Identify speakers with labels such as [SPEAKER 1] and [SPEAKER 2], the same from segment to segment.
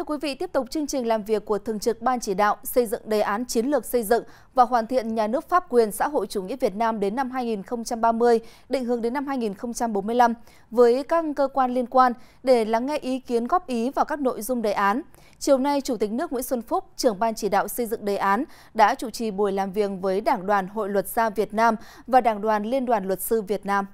[SPEAKER 1] Thưa quý vị, tiếp tục chương trình làm việc của Thường trực Ban Chỉ đạo xây dựng đề án chiến lược xây dựng và hoàn thiện nhà nước pháp quyền xã hội chủ nghĩa Việt Nam đến năm 2030, định hướng đến năm 2045 với các cơ quan liên quan để lắng nghe ý kiến góp ý vào các nội dung đề án. Chiều nay, Chủ tịch nước Nguyễn Xuân Phúc, trưởng Ban Chỉ đạo xây dựng đề án, đã chủ trì buổi làm việc với Đảng đoàn Hội luật gia Việt Nam và Đảng đoàn Liên đoàn Luật sư Việt Nam.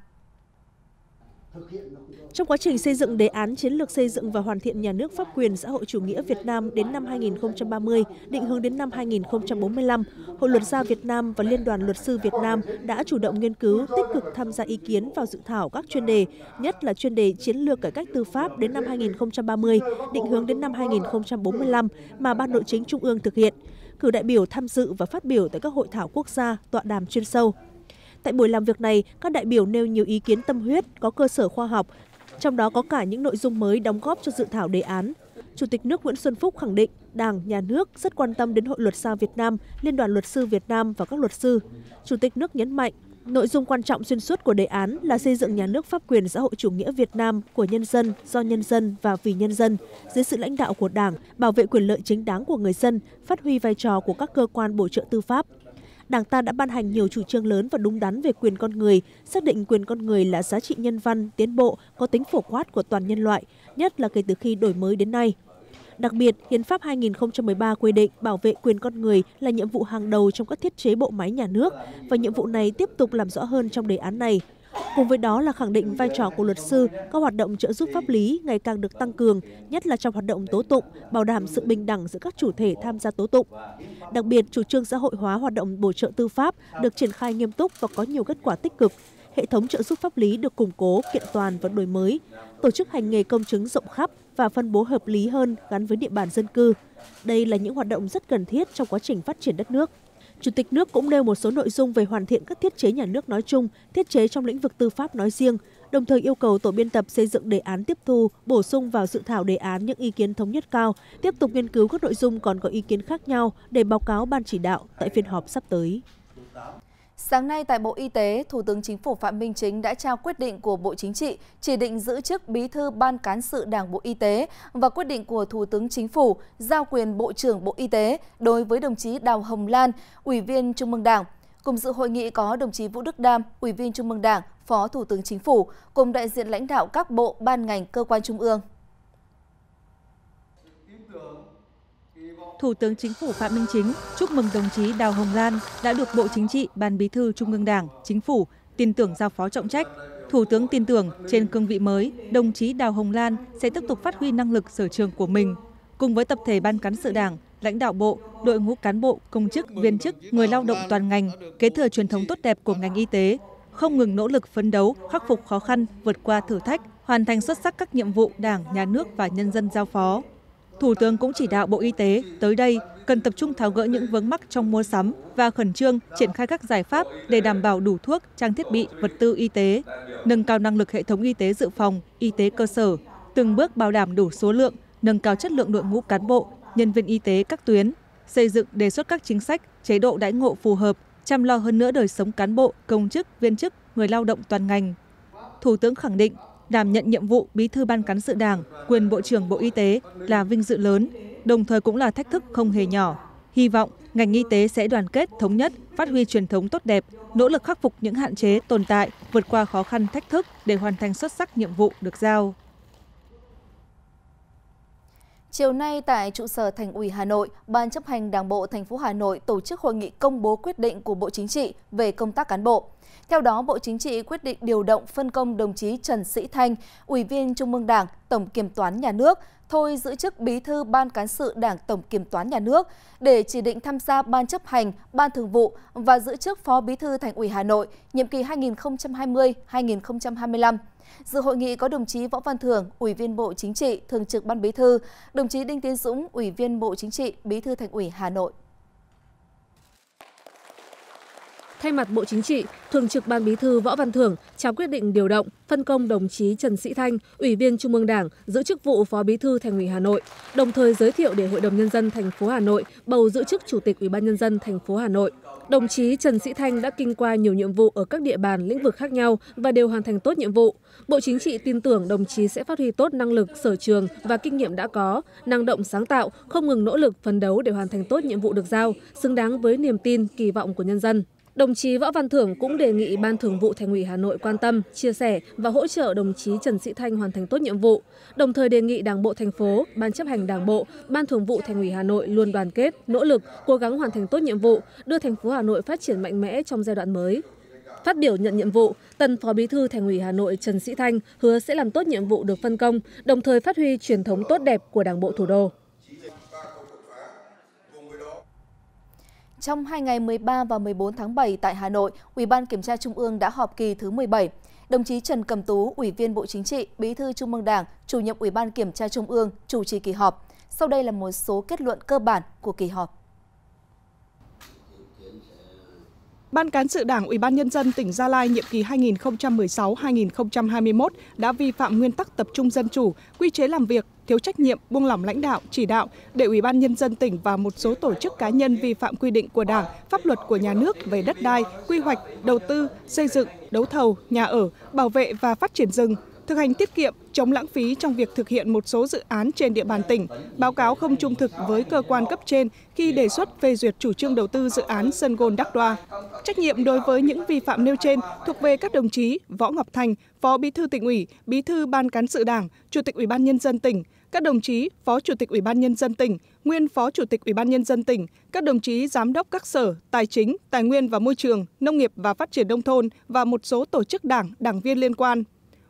[SPEAKER 2] Trong quá trình xây dựng đề án chiến lược xây dựng và hoàn thiện nhà nước pháp quyền xã hội chủ nghĩa Việt Nam đến năm 2030, định hướng đến năm 2045, Hội luật gia Việt Nam và Liên đoàn luật sư Việt Nam đã chủ động nghiên cứu, tích cực tham gia ý kiến vào dự thảo các chuyên đề, nhất là chuyên đề chiến lược cải cách tư pháp đến năm 2030, định hướng đến năm 2045 mà Ban Nội chính Trung ương thực hiện cử đại biểu tham dự và phát biểu tại các hội thảo quốc gia, tọa đàm chuyên sâu tại buổi làm việc này các đại biểu nêu nhiều ý kiến tâm huyết có cơ sở khoa học trong đó có cả những nội dung mới đóng góp cho dự thảo đề án chủ tịch nước nguyễn xuân phúc khẳng định đảng nhà nước rất quan tâm đến hội luật gia việt nam liên đoàn luật sư việt nam và các luật sư chủ tịch nước nhấn mạnh nội dung quan trọng xuyên suốt của đề án là xây dựng nhà nước pháp quyền xã hội chủ nghĩa việt nam của nhân dân do nhân dân và vì nhân dân dưới sự lãnh đạo của đảng bảo vệ quyền lợi chính đáng của người dân phát huy vai trò của các cơ quan bổ trợ tư pháp Đảng ta đã ban hành nhiều chủ trương lớn và đúng đắn về quyền con người, xác định quyền con người là giá trị nhân văn, tiến bộ, có tính phổ quát của toàn nhân loại, nhất là kể từ khi đổi mới đến nay. Đặc biệt, Hiến pháp 2013 quy định bảo vệ quyền con người là nhiệm vụ hàng đầu trong các thiết chế bộ máy nhà nước và nhiệm vụ này tiếp tục làm rõ hơn trong đề án này. Cùng với đó là khẳng định vai trò của luật sư, các hoạt động trợ giúp pháp lý ngày càng được tăng cường, nhất là trong hoạt động tố tụng, bảo đảm sự bình đẳng giữa các chủ thể tham gia tố tụng. Đặc biệt, chủ trương xã hội hóa hoạt động bổ trợ tư pháp được triển khai nghiêm túc và có nhiều kết quả tích cực. Hệ thống trợ giúp pháp lý được củng cố, kiện toàn và đổi mới, tổ chức hành nghề công chứng rộng khắp và phân bố hợp lý hơn gắn với địa bàn dân cư. Đây là những hoạt động rất cần thiết trong quá trình phát triển đất nước. Chủ tịch nước cũng nêu một số nội dung về hoàn thiện các thiết chế nhà nước nói chung, thiết chế trong lĩnh vực tư pháp nói riêng, đồng thời yêu cầu tổ biên tập xây dựng đề án tiếp thu, bổ sung vào dự thảo đề án những ý kiến thống nhất cao, tiếp tục nghiên cứu các nội dung còn có ý kiến khác nhau để báo cáo ban chỉ đạo tại phiên họp sắp tới.
[SPEAKER 1] Sáng nay tại Bộ Y tế, Thủ tướng Chính phủ Phạm Minh Chính đã trao quyết định của Bộ Chính trị chỉ định giữ chức Bí thư Ban Cán sự Đảng Bộ Y tế và quyết định của Thủ tướng Chính phủ giao quyền Bộ trưởng Bộ Y tế đối với đồng chí Đào Hồng Lan, Ủy viên Trung ương Đảng. Cùng dự hội nghị có đồng chí Vũ Đức Đam, Ủy viên Trung ương Đảng, Phó Thủ tướng Chính phủ, cùng đại diện lãnh đạo các bộ, ban ngành, cơ quan trung ương.
[SPEAKER 3] thủ tướng chính phủ phạm minh chính chúc mừng đồng chí đào hồng lan đã được bộ chính trị ban bí thư trung ương đảng chính phủ tin tưởng giao phó trọng trách thủ tướng tin tưởng trên cương vị mới đồng chí đào hồng lan sẽ tiếp tục phát huy năng lực sở trường của mình cùng với tập thể ban cán sự đảng lãnh đạo bộ đội ngũ cán bộ công chức viên chức người lao động toàn ngành kế thừa truyền thống tốt đẹp của ngành y tế không ngừng nỗ lực phấn đấu khắc phục khó khăn vượt qua thử thách hoàn thành xuất sắc các nhiệm vụ đảng nhà nước và nhân dân giao phó thủ tướng cũng chỉ đạo bộ y tế tới đây cần tập trung tháo gỡ những vấn mắc trong mua sắm và khẩn trương triển khai các giải pháp để đảm bảo đủ thuốc trang thiết bị vật tư y tế nâng cao năng lực hệ thống y tế dự phòng y tế cơ sở từng bước bảo đảm đủ số lượng nâng cao chất lượng đội ngũ cán bộ nhân viên y tế các tuyến xây dựng đề xuất các chính sách chế độ đãi ngộ phù hợp chăm lo hơn nữa đời sống cán bộ công chức viên chức người lao động toàn ngành thủ tướng khẳng định đảm nhận nhiệm vụ bí thư ban cán sự đảng quyền bộ trưởng bộ y tế là vinh dự lớn đồng thời cũng là thách thức không hề nhỏ hy vọng ngành y tế sẽ đoàn kết thống nhất phát huy truyền thống tốt đẹp nỗ lực khắc phục những hạn chế tồn tại vượt qua khó khăn thách thức để hoàn thành xuất sắc nhiệm vụ được giao
[SPEAKER 1] Chiều nay tại trụ sở Thành ủy Hà Nội, Ban chấp hành Đảng bộ thành phố Hà Nội tổ chức hội nghị công bố quyết định của Bộ Chính trị về công tác cán bộ. Theo đó, Bộ Chính trị quyết định điều động phân công đồng chí Trần Sĩ Thanh, Ủy viên Trung ương Đảng, Tổng Kiểm toán Nhà nước, thôi giữ chức Bí thư Ban Cán sự Đảng Tổng Kiểm toán Nhà nước để chỉ định tham gia Ban chấp hành, Ban thường vụ và giữ chức Phó Bí thư Thành ủy Hà Nội, nhiệm kỳ 2020-2025. Dự hội nghị có đồng chí Võ Văn Thưởng, Ủy viên Bộ Chính trị, Thường trực Ban Bí thư, đồng chí Đinh Tiến Dũng,
[SPEAKER 4] Ủy viên Bộ Chính trị, Bí thư Thành ủy Hà Nội. thay mặt bộ chính trị thường trực ban bí thư võ văn thưởng trao quyết định điều động phân công đồng chí trần sĩ thanh ủy viên trung ương đảng giữ chức vụ phó bí thư thành ủy hà nội đồng thời giới thiệu để hội đồng nhân dân thành phố hà nội bầu giữ chức chủ tịch ủy ban nhân dân thành phố hà nội đồng chí trần sĩ thanh đã kinh qua nhiều nhiệm vụ ở các địa bàn lĩnh vực khác nhau và đều hoàn thành tốt nhiệm vụ bộ chính trị tin tưởng đồng chí sẽ phát huy tốt năng lực sở trường và kinh nghiệm đã có năng động sáng tạo không ngừng nỗ lực phấn đấu để hoàn thành tốt nhiệm vụ được giao xứng đáng với niềm tin kỳ vọng của nhân dân đồng chí võ văn thưởng cũng đề nghị ban thường vụ thành ủy hà nội quan tâm chia sẻ và hỗ trợ đồng chí trần sĩ thanh hoàn thành tốt nhiệm vụ đồng thời đề nghị đảng bộ thành phố ban chấp hành đảng bộ ban thường vụ thành ủy hà nội luôn đoàn kết nỗ lực cố gắng hoàn thành tốt nhiệm vụ đưa thành phố hà nội phát triển mạnh mẽ trong giai đoạn mới Phát biểu nhận nhiệm vụ, tân Phó Bí thư Thành ủy Hà Nội Trần Sĩ Thanh hứa sẽ làm tốt nhiệm vụ được phân công, đồng thời phát huy truyền thống tốt đẹp của Đảng bộ thủ đô. trong hai ngày 13 và
[SPEAKER 1] 14 tháng 7 tại Hà Nội, Ủy ban Kiểm tra Trung ương đã họp kỳ thứ 17. Đồng chí Trần Cẩm Tú, Ủy viên Bộ Chính trị, Bí thư Trung ương Đảng, Chủ nhiệm Ủy ban Kiểm tra Trung ương, chủ trì kỳ họp. Sau đây là một số kết luận cơ bản của kỳ họp.
[SPEAKER 5] Ban cán sự Đảng Ủy ban nhân dân tỉnh Gia Lai nhiệm kỳ 2016-2021 đã vi phạm nguyên tắc tập trung dân chủ, quy chế làm việc, thiếu trách nhiệm, buông lỏng lãnh đạo, chỉ đạo để Ủy ban nhân dân tỉnh và một số tổ chức cá nhân vi phạm quy định của Đảng, pháp luật của nhà nước về đất đai, quy hoạch, đầu tư, xây dựng, đấu thầu, nhà ở, bảo vệ và phát triển rừng thực hành tiết kiệm chống lãng phí trong việc thực hiện một số dự án trên địa bàn tỉnh báo cáo không trung thực với cơ quan cấp trên khi đề xuất phê duyệt chủ trương đầu tư dự án sân gôn đắc đoa trách nhiệm đối với những vi phạm nêu trên thuộc về các đồng chí võ ngọc thành phó bí thư tỉnh ủy bí thư ban cán sự đảng chủ tịch ủy ban nhân dân tỉnh các đồng chí phó chủ tịch ủy ban nhân dân tỉnh nguyên phó chủ tịch ủy ban nhân dân tỉnh các đồng chí giám đốc các sở tài chính tài nguyên và môi trường nông nghiệp và phát triển nông thôn và một số tổ chức đảng đảng viên liên quan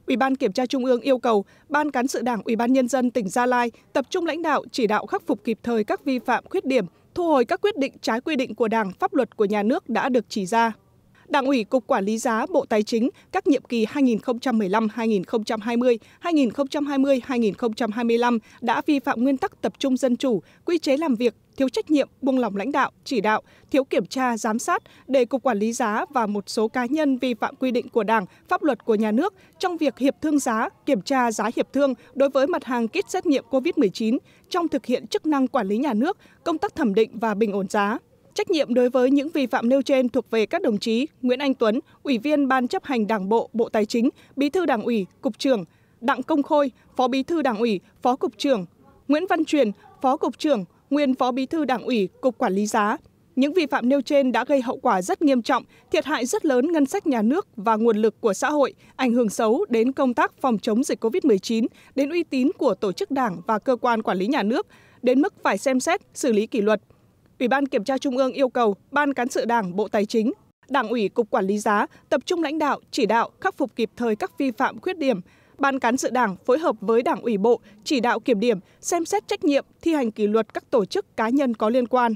[SPEAKER 5] Ủy ban Kiểm tra Trung ương yêu cầu Ban Cán sự Đảng Ủy ban Nhân dân tỉnh Gia Lai tập trung lãnh đạo chỉ đạo khắc phục kịp thời các vi phạm khuyết điểm, thu hồi các quyết định trái quy định của Đảng, pháp luật của nhà nước đã được chỉ ra. Đảng ủy Cục Quản lý giá Bộ Tài chính các nhiệm kỳ 2015-2020, 2020-2025 đã vi phạm nguyên tắc tập trung dân chủ, quy chế làm việc, thiếu trách nhiệm, buông lỏng lãnh đạo, chỉ đạo, thiếu kiểm tra, giám sát để Cục Quản lý giá và một số cá nhân vi phạm quy định của Đảng, pháp luật của nhà nước trong việc hiệp thương giá, kiểm tra giá hiệp thương đối với mặt hàng kit xét nghiệm COVID-19 trong thực hiện chức năng quản lý nhà nước, công tác thẩm định và bình ổn giá. Trách nhiệm đối với những vi phạm nêu trên thuộc về các đồng chí Nguyễn Anh Tuấn, Ủy viên Ban chấp hành Đảng Bộ, Bộ Tài chính, Bí thư Đảng ủy, Cục trưởng, Đặng Công Khôi, Phó Bí thư Đảng ủy, Phó Cục trưởng, Nguyễn Văn Truyền, Phó Cục trưởng, nguyên Phó Bí thư Đảng ủy, Cục Quản lý giá. Những vi phạm nêu trên đã gây hậu quả rất nghiêm trọng, thiệt hại rất lớn ngân sách nhà nước và nguồn lực của xã hội, ảnh hưởng xấu đến công tác phòng chống dịch COVID-19, đến uy tín của tổ chức đảng và cơ quan quản lý nhà nước, đến mức phải xem xét, xử lý kỷ luật. Ủy ban Kiểm tra Trung ương yêu cầu Ban Cán sự Đảng Bộ Tài chính, Đảng ủy Cục Quản lý giá tập trung lãnh đạo, chỉ đạo, khắc phục kịp thời các vi phạm khuyết điểm. Ban Cán sự Đảng phối hợp với Đảng ủy Bộ chỉ đạo kiểm điểm, xem xét trách nhiệm, thi hành kỷ luật các tổ chức cá nhân có liên quan.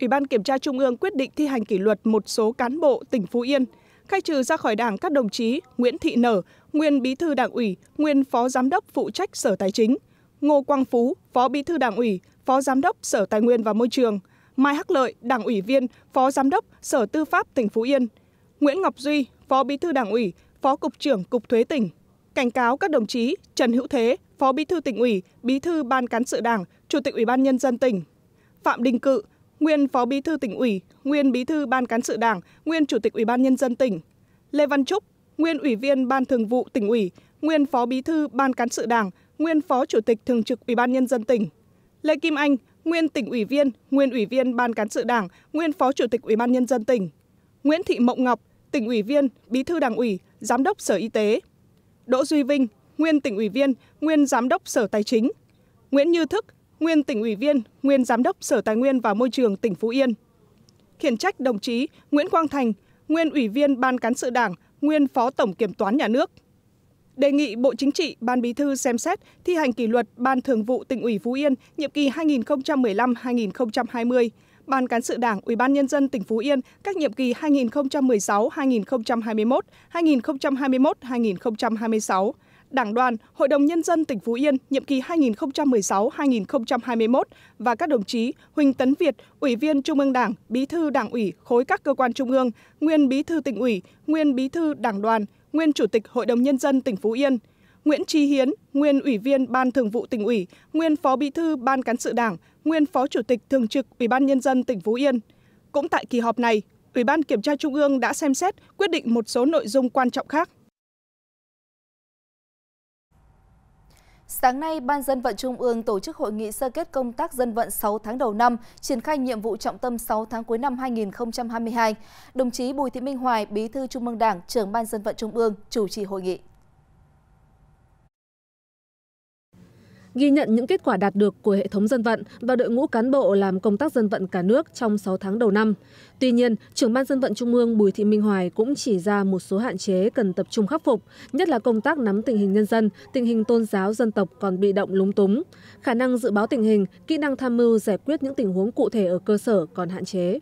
[SPEAKER 5] Ủy ban Kiểm tra Trung ương quyết định thi hành kỷ luật một số cán bộ tỉnh Phú Yên, khai trừ ra khỏi Đảng các đồng chí Nguyễn Thị Nở, nguyên Bí thư Đảng ủy, nguyên Phó Giám đốc phụ trách Sở Tài chính, Ngô Quang Phú, Phó Bí thư Đảng ủy, Phó Giám đốc Sở Tài nguyên và Môi trường – mai hắc lợi đảng ủy viên phó giám đốc sở tư pháp tỉnh phú yên nguyễn ngọc duy phó bí thư đảng ủy phó cục trưởng cục thuế tỉnh cảnh cáo các đồng chí trần hữu thế phó bí thư tỉnh ủy bí thư ban cán sự đảng chủ tịch ủy ban nhân dân tỉnh phạm đình cự nguyên phó bí thư tỉnh ủy nguyên bí thư ban cán sự đảng nguyên chủ tịch ủy ban nhân dân tỉnh lê văn trúc nguyên ủy viên ban thường vụ tỉnh ủy nguyên phó bí thư ban cán sự đảng nguyên phó chủ tịch thường trực ủy ban nhân dân tỉnh lê kim anh nguyên tỉnh ủy viên, nguyên ủy viên Ban cán sự Đảng, nguyên Phó Chủ tịch Ủy ban nhân dân tỉnh. Nguyễn Thị Mộng Ngọc, tỉnh ủy viên, bí thư Đảng ủy, giám đốc Sở Y tế. Đỗ Duy Vinh, nguyên tỉnh ủy viên, nguyên giám đốc Sở Tài chính. Nguyễn Như Thức, nguyên tỉnh ủy viên, nguyên giám đốc Sở Tài nguyên và Môi trường tỉnh Phú Yên. Khiển trách đồng chí Nguyễn Quang Thành, nguyên ủy viên Ban cán sự Đảng, nguyên Phó Tổng Kiểm toán Nhà nước đề nghị Bộ Chính trị, Ban Bí thư xem xét thi hành kỷ luật Ban Thường vụ tỉnh ủy Phú Yên nhiệm kỳ 2015-2020, Ban Cán sự Đảng Ủy ban nhân dân tỉnh Phú Yên các nhiệm kỳ 2016-2021, 2021-2026, Đảng đoàn, Hội đồng nhân dân tỉnh Phú Yên nhiệm kỳ 2016-2021 và các đồng chí Huỳnh Tấn Việt, Ủy viên Trung ương Đảng, Bí thư Đảng ủy khối các cơ quan trung ương, nguyên Bí thư tỉnh ủy, nguyên Bí thư Đảng đoàn, nguyên Chủ tịch Hội đồng Nhân dân tỉnh Phú Yên, Nguyễn Trí Hiến, nguyên Ủy viên Ban Thường vụ tỉnh ủy, nguyên Phó Bí thư Ban Cán sự Đảng, nguyên Phó Chủ tịch Thường trực Ủy ban Nhân dân tỉnh Phú Yên. Cũng tại kỳ họp này, Ủy ban Kiểm tra Trung ương đã xem xét quyết định một số nội dung quan trọng khác.
[SPEAKER 1] Sáng nay, Ban dân vận Trung ương tổ chức hội nghị sơ kết công tác dân vận 6 tháng đầu năm, triển khai nhiệm vụ trọng tâm 6 tháng cuối năm 2022. Đồng chí Bùi Thị Minh Hoài, Bí thư Trung ương Đảng, trưởng Ban dân vận Trung ương, chủ trì hội nghị.
[SPEAKER 4] ghi nhận những kết quả đạt được của hệ thống dân vận và đội ngũ cán bộ làm công tác dân vận cả nước trong sáu tháng đầu năm tuy nhiên trưởng ban dân vận trung ương bùi thị minh hoài cũng chỉ ra một số hạn chế cần tập trung khắc phục nhất là công tác nắm tình hình nhân dân tình hình tôn giáo dân tộc còn bị động lúng túng khả năng dự báo tình hình kỹ năng tham mưu giải quyết những tình huống cụ thể ở cơ sở còn hạn chế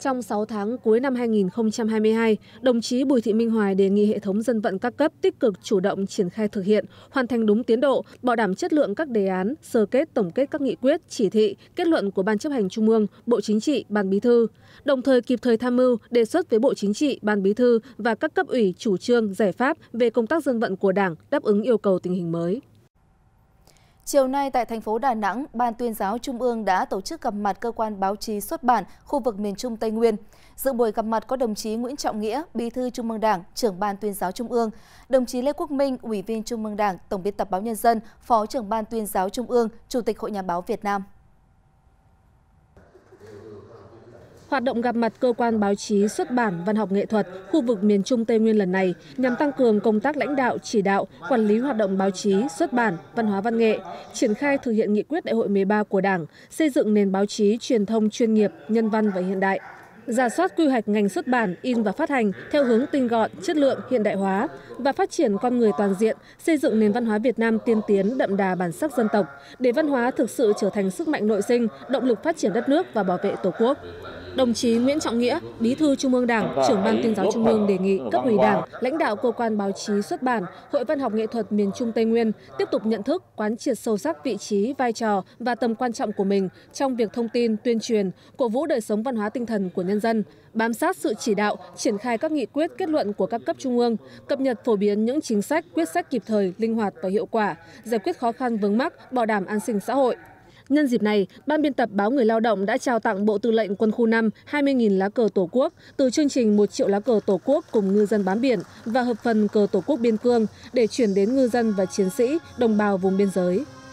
[SPEAKER 4] trong sáu tháng cuối năm hai nghìn hai mươi hai đồng chí bùi thị minh hoài đề nghị hệ thống dân vận các cấp tích cực chủ động triển khai thực hiện hoàn thành đúng tiến độ bảo đảm chất lượng các đề án sơ kết tổng kết các nghị quyết chỉ thị kết luận của ban chấp hành trung ương bộ chính trị ban bí thư đồng thời kịp thời tham mưu đề xuất với bộ chính trị ban bí thư và các cấp ủy chủ trương giải pháp về công tác dân vận của đảng đáp ứng yêu cầu tình hình mới
[SPEAKER 1] Chiều nay tại thành phố Đà Nẵng, Ban tuyên giáo Trung ương đã tổ chức gặp mặt cơ quan báo chí xuất bản khu vực miền Trung Tây Nguyên. Dự buổi gặp mặt có đồng chí Nguyễn Trọng Nghĩa, Bí thư Trung ương Đảng, trưởng Ban tuyên giáo Trung ương, đồng chí Lê Quốc Minh, Ủy viên Trung ương Đảng, Tổng biên tập báo Nhân dân, Phó trưởng Ban tuyên giáo Trung ương, Chủ tịch Hội Nhà báo Việt Nam.
[SPEAKER 4] hoạt động gặp mặt cơ quan báo chí xuất bản văn học nghệ thuật khu vực miền trung tây nguyên lần này nhằm tăng cường công tác lãnh đạo chỉ đạo quản lý hoạt động báo chí xuất bản văn hóa văn nghệ triển khai thực hiện nghị quyết đại hội một mươi ba của đảng xây dựng nền báo chí truyền thông chuyên nghiệp nhân văn và hiện đại giả soát quy hoạch ngành xuất bản in và phát hành theo hướng tinh gọn chất lượng hiện đại hóa và phát triển con người toàn diện xây dựng nền văn hóa việt nam tiên tiến đậm đà bản sắc dân tộc để văn hóa thực sự trở thành sức mạnh nội sinh động lực phát triển đất nước và bảo vệ tổ quốc Đồng chí Nguyễn Trọng Nghĩa, Bí thư Trung ương Đảng, trưởng ban tuyên giáo Trung ương đề nghị cấp ủy Đảng, lãnh đạo cơ quan báo chí xuất bản, Hội Văn học nghệ thuật miền Trung Tây Nguyên tiếp tục nhận thức, quán triệt sâu sắc vị trí, vai trò và tầm quan trọng của mình trong việc thông tin, tuyên truyền, cổ vũ đời sống văn hóa tinh thần của nhân dân, bám sát sự chỉ đạo, triển khai các nghị quyết, kết luận của các cấp trung ương, cập nhật phổ biến những chính sách, quyết sách kịp thời, linh hoạt và hiệu quả, giải quyết khó khăn vướng mắc, bảo đảm an sinh xã hội nhân dịp này ban biên tập báo người lao động đã trao tặng bộ tư lệnh quân khu năm hai mươi lá cờ tổ quốc từ chương trình một triệu lá cờ tổ quốc cùng ngư dân bám biển và hợp phần cờ tổ quốc biên cương để chuyển đến ngư dân và chiến sĩ đồng bào vùng biên giới